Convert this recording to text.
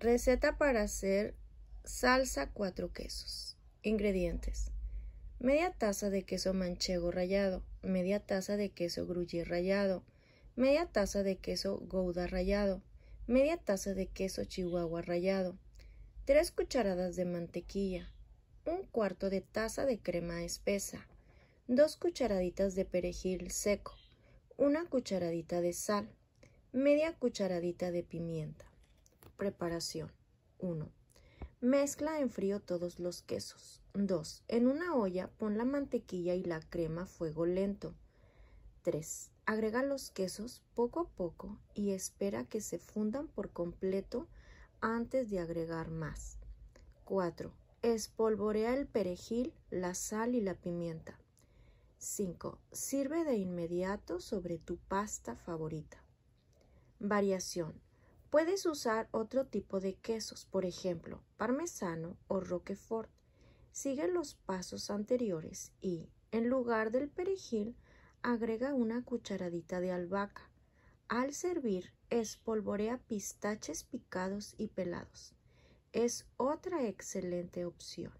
Receta para hacer salsa cuatro quesos. Ingredientes. Media taza de queso manchego rallado, media taza de queso gruyere rallado, media taza de queso gouda rallado, media taza de queso chihuahua rallado, tres cucharadas de mantequilla, un cuarto de taza de crema espesa, dos cucharaditas de perejil seco, una cucharadita de sal, media cucharadita de pimienta. Preparación 1. Mezcla en frío todos los quesos. 2. En una olla pon la mantequilla y la crema a fuego lento. 3. Agrega los quesos poco a poco y espera que se fundan por completo antes de agregar más. 4. Espolvorea el perejil, la sal y la pimienta. 5. Sirve de inmediato sobre tu pasta favorita. Variación. Puedes usar otro tipo de quesos, por ejemplo, parmesano o roquefort. Sigue los pasos anteriores y, en lugar del perejil, agrega una cucharadita de albahaca. Al servir, espolvorea pistaches picados y pelados. Es otra excelente opción.